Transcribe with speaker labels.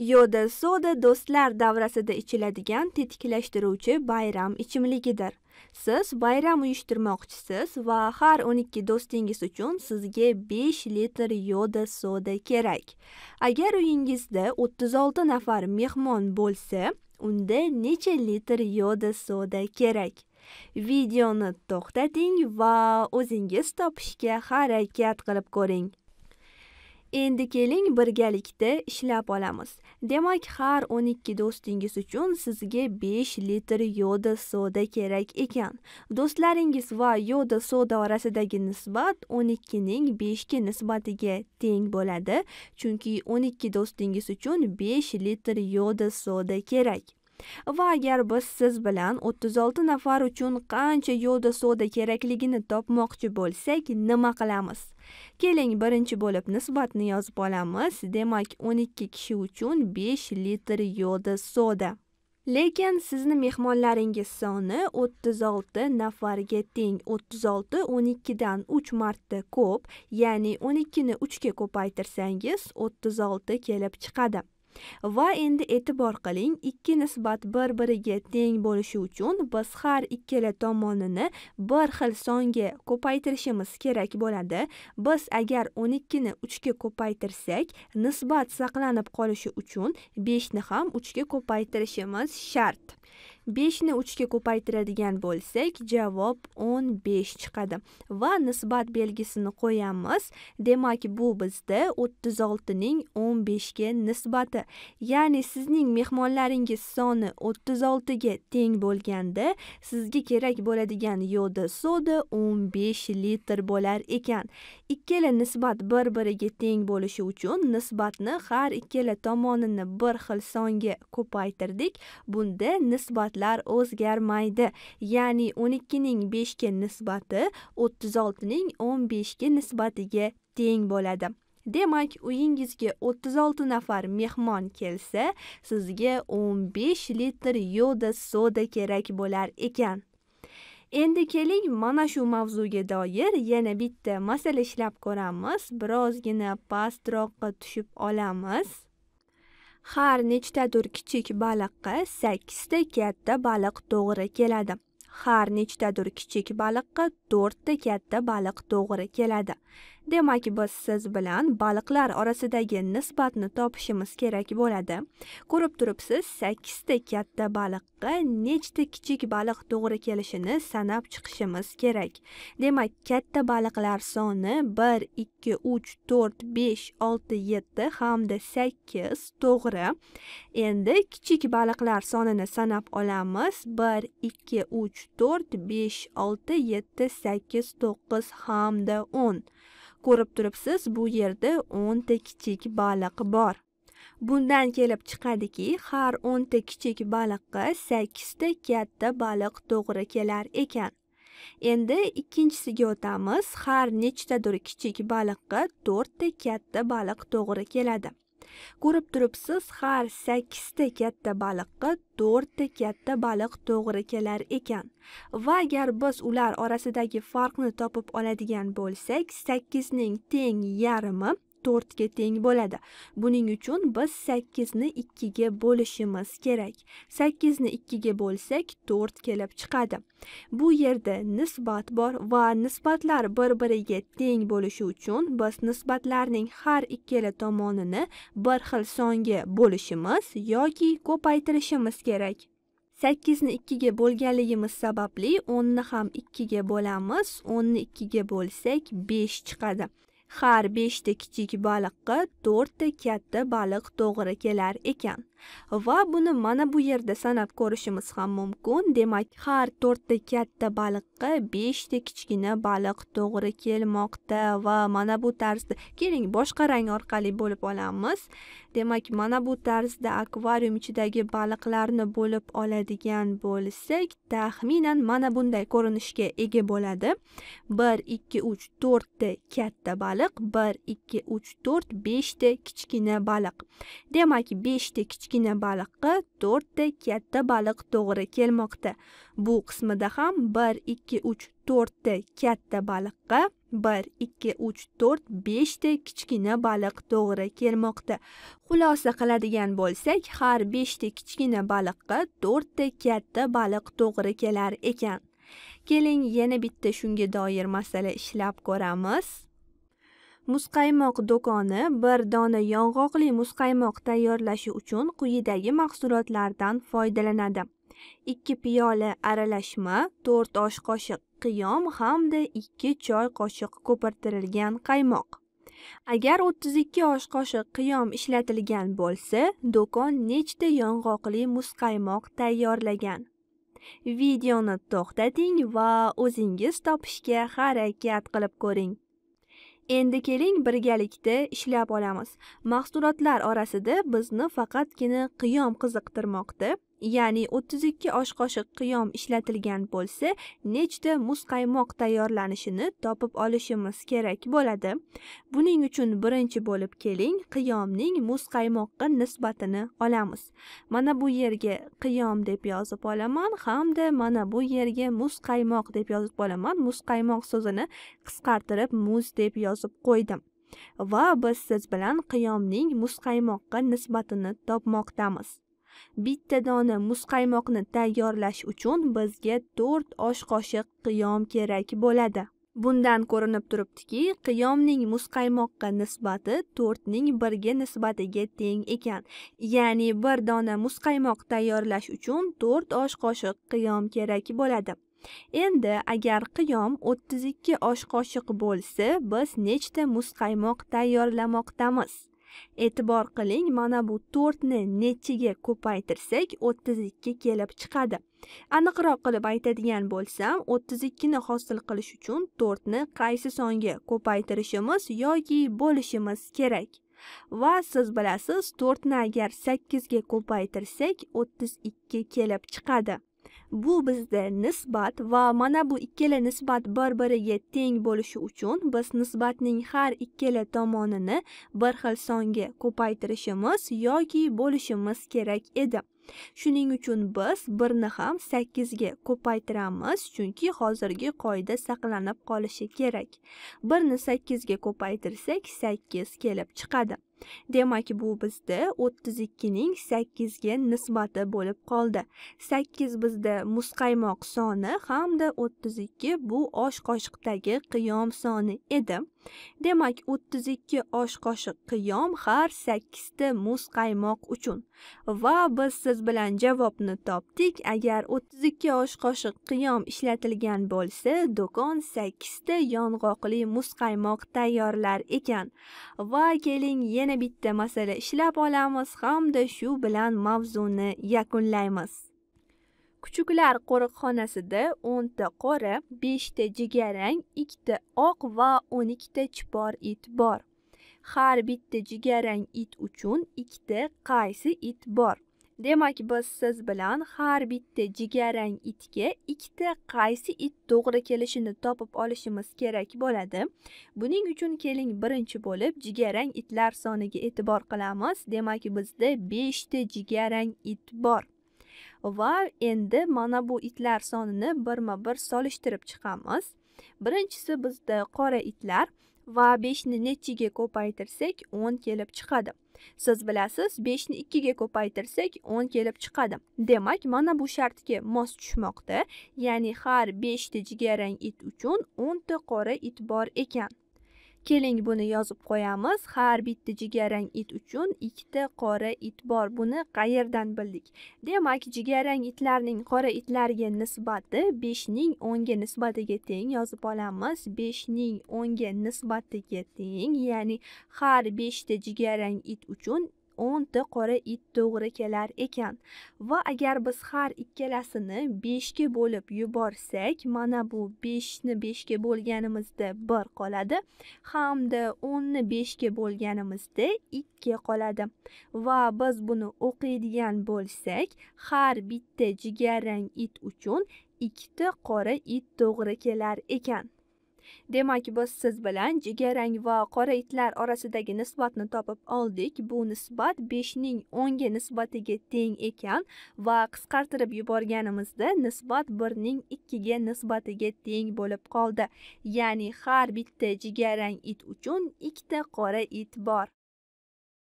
Speaker 1: Yoda soda do'stlar davrasida ichiladigan tetiklashtiruvchi bayram ichimligidir. Siz bayram uyushtirmoqchisiz va har 12 do'stingiz uchun sizga 5 litr yoda soda kerak. Agar uyingizda 36 nafar mehmon bo'lsa, unda necha litr yoda soda kerak? Videoni to'xtating va o'zingiz topishga harakat qilib ko'ring. endi keling birgalikda ishlab olamiz demak har 12 do'stingiz uchun sizga 5 litr yoda soda kerak ekan do'stlaringiz va yoda soda orasidagi nisbat 12 ning 5 ga nisbatiga teng bo'ladi chunki 12 do'stingiz uchun 5 litr yoda soda kerak va agar biz siz bilan 36 nafar uchun qancha yoda soda kerakligini topmoqchi bo'lsak nima qilamiz keling birinchi bo'lib nisbatni yozib olamiz demak 12 kishi uchun 5 litr yoda soda lekin sizni mehmonlaringiz soni 36 nafarga teng 36 12 dan 3 marta ko'p ya'ni 12 ni 3 ga ko'paytirsangiz 36 kelib chiqadi va endi e'tibor qiling ikki nisbat bir biriga teng bo'lishi uchun biz har ikkala tomonini bir xil songa ko'paytirishimiz kerak bo'ladi biz agar 12 ni 3 ga ko'paytirsak nisbat saqlanib qolishi uchun 5 ni ham 3 ga ko'paytirishimiz shart 5ni 3 ga ko'paytiradigan bo'lsak javob 15 chiqadi va nisbat belgisini qo'yamiz demak bu bizda 36 ning 15 ga nisbati ya'ni sizning mehmonlaringiz soni 36 ga teng bo'lganda sizga kerak bo'ladigan yoda soda 15 litr bo'lar ekan ikkala nisbat bir biriga teng bo'lishi uchun nisbatni har ikkala tomonini bir xil songa ko'paytirdik bunda nisbat nisbatlar o'zgarmaydi. Ya'ni 12 ning 5 ga nisbati 36 ning 15 ga nisbatiga teng bo'ladi. Demak, uyingizga 36 nafar mehmon kelsa, sizga 15 litr yoda soda kerak bo'lar ekan. Endi keling mana shu mavzuga doir yana bitta masala ishlab ko'ramiz. Birozgina pastroqqa tushib olamiz. har nechtadir kichik baliqqa sakkizta katta baliq to'g'ri keladi har nechtadir kichik baliqqa to'rtta katta baliq to'g'ri keladi demak biz siz bilan baliqlar orasidagi nisbatni topishimiz kerak bo'ladi ko'rib turibsiz sakkizta katta baliqqa nechta kichik baliq to'g'ri kelishini sanab chiqishimiz kerak demak katta baliqlar soni bir ikki uch to'rt besh olti yetti hamda sakkiz to'g'ri endi kichik baliqlar sonini sanab olamiz bir ikki uch to'rt besh olti yetti sakkiz to'qqiz hamda o'n ko'rib turibsiz bu yerda o'nta kichik baliq bor bundan kelib chiqadiki har o'nta kichik baliqqa sakkizta katta baliq to'g'ri kelar ekan endi ikkinchisiga o'tamiz har nechtadir kichik baliqqa to'rtta katta baliq to'g'ri keladi ko'rib turibsiz har sakkizta katta baliqqa to'rtta katta baliq to'g'ri kelar ekan va agar biz ular orasidagi farqni topib oladigan bo'lsak sakkizning teng yarmi to'rtga teng bo'ladi buning uchun biz sakkizni ikkiga bo'lishimiz kerak sakkizni ikkiga bo'lsak to'rt kelib chiqadi bu yerda nisbat bor va nisbatlar bir biriga teng bo'lishi uchun biz nisbatlarning har ikkala tomonini bir xil songa bo'lishimiz yoki ko'paytirishimiz kerak sakkizni ikkiga bo'lganligimiz sababli o'nni ham ikkiga bo'lamiz o'nni ikkiga bo'lsak besh chiqadi har 5 ta kichik baliqqa 4 ta katta baliq to'g'ri kelar ekan va buni mana bu yerda sanab ko'rishimiz ham mumkin demak har 4 ta katta baliqqa 5 ta kichkina baliq to'g'ri kelmoqda va mana bu tarzda keling boshqa rang orqali bo'lib olamiz demak mana bu tarzda akvarium ichidagi baliqlarni bo'lib oladigan bo'lsak taxminan mana bunday ko'rinishga ega bo'ladi 1 2 3 4 ta katta baliq baliq bir ikki uch to'rt beshta kichkina baliq demak beshta kichkina baliqqa to'rtta katta baliq to'g'ri kelmoqda bu qismida ham bir ikki uch to'rtta katta baliqqa bir ikki uch to'rt beshta kichkina baliq to'g'ri kelmoqda xulosa qiladigan bo'lsak har beshta kichkina baliqqa to'rtta katta baliq to'g'ri kelar ekan keling yana bitta shunga doir masala ishlab ko'ramiz Muzqaymoq do'koni bir dona yong'oqli muzqaymoq tayyorlashi uchun quyidagi mahsulotlardan foydalanadi. 2 piyola aralashma, 4 osh qoshiq qiyom hamda 2 choy qoshiq ko'pirtirilgan qaymoq. Agar 32 osh qoshiq qiyom ishlatilgan bo'lsa, do'kon nechta yong'oqli muzqaymoq tayyorlagan? Videoni to'xtating va o'zingiz topishga harakat qilib ko'ring. endi keling birgalikda ishlab olamiz mahsulotlar orasida bizni faqatgina qiyom qiziqtirmoqda ya'ni 32 osh qoshiq qiyom ishlatilgan bo'lsa, nechta muz qaymoq tayyorlanishini topib olishimiz kerak bo'ladi. Buning uchun birinchi bo'lib keling, qiyomning muz qaymoqqa nisbatini olamiz. Mana bu yerga qiyom deb yozib olaman hamda mana bu yerga muz qaymoq deb yozib olaman. Muz qaymoq so'zini qisqartirib muz deb yozib qo'ydim. va biz siz bilan qiyomning muzqaymoqqa nisbatini topmoqdamiz. Bitta dona muzqaymoqni tayyorlash uchun bizga 4 osh qoshiq qiyom kerak bo'ladi. Bundan ko'rinib turibdiki, qiyomning muzqaymoqqa nisbati 4 ning 1 ga nisbatiga teng ekan. Ya'ni bir dona muzqaymoq tayyorlash uchun 4 osh qoshiq qiyom kerak bo'ladi. Endi agar qiyom 32 osh qoshiq bo'lsa, biz nechta muzqaymoq tayyorlamoqdamiz? e'tibor qiling mana bu to'rtni nechiga ko'paytirsak o'ttiz ikki kelib chiqadi aniqroq qilib aytadigan bo'lsam o'ttiz ikkini hosil qilish uchun to'rtni qaysi songa ko'paytirishimiz yoki bo'lishimiz kerak va siz bilasiz to'rtni agar sakkizga ko'paytirsak o'ttiz ikki kelib chiqadi bu bizda nisbat va mana bu ikkala nisbat bir biriga teng bo'lishi uchun biz nisbatning har ikkala tomonini bir xil songa ko'paytirishimiz yoki bo'lishimiz kerak edi shuning uchun biz birni ham sakkizga ko'paytiramiz chunki hozirgi qoida saqlanib qolishi kerak birni sakkizga ko'paytirsak sakkiz kelib chiqadi demak bu bizda o'ttiz ikkining sakkizga nisbati bo'lib qoldi sakkiz bizda muzqaymoq soni hamda o'ttiz ikki bu osh qoshiqdagi qiyom soni edi demak o'ttiz ikki osh qoshiq qiyom har sakkizta muzqaymoq uchun va biz siz bilan javobni topdik agar o'ttiz ikki osh qoshiq qiyom ishlatilgan bo'lsa do'kon sakkizta yong'oqli muzqaymoq tayyorlar ekan va keling yana yana bitta masala ishlab olamiz hamda shu bilan mavzuni yakunlaymiz kuchuklar qo'riqxonasida 10 ta qora 5 ta ikkita 2 ta oq va 12 ta chipor it bor har bitta jigarrang it uchun ikkita qaysi it bor demak biz siz bilan har bitta jigarrang itga ikkita qaysi it to'g'ri kelishini topib olishimiz kerak bo'ladi buning uchun keling birinchi bo'lib jigarrang itlar soniga e'tibor qilamiz demak bizda 5 ta jigarrang it bor va endi mana bu itlar sonini birma bir solishtirib chiqamiz birinchisi bizda qora itlar va 5 ni nechiga ko'paytirsak 10 kelib chiqadi. Siz bilasiz, 5 ni 2 ga ko'paytirsak 10 kelib chiqadi. Demak, mana bu shartga mos tushmoqda, ya'ni har 5 ta jigarrang it uchun 10 ta qora it bor ekan. keling buni yozib qo'yamiz har bitta jigarrang it uchun ikkita qora it bor buni qayerdan bildik demak jigarrang itlarning qora itlarga nisbati beshning o'nga nisbatiga teng yozib olamiz beshning o'nga nisbatiga teng ya'ni har beshta jigarrang it uchun o'nta qora it to'g'ri kelar ekan va agar biz har ikkalasini beshga bo'lib yuborsak mana bu beshni beshga bo'lganimizda bir qoladi hamda o'nni beshga bo'lganimizda ikki qoladi va biz buni o'qiydigan bo'lsak har bitta jigarrang it uchun ikkita qora it to'g'ri kelar ekan demak biz siz bilan jigarrang va qora itlar orasidagi nisbatni topib oldik bu nisbat 5 ning 10 ga nisbatiga teng ekan va qisqartirib yuborganimizda nisbat 1 ning 2 ga nisbatiga teng bo'lib qoldi ya'ni har bitta jigarrang it uchun ikkita qora it bor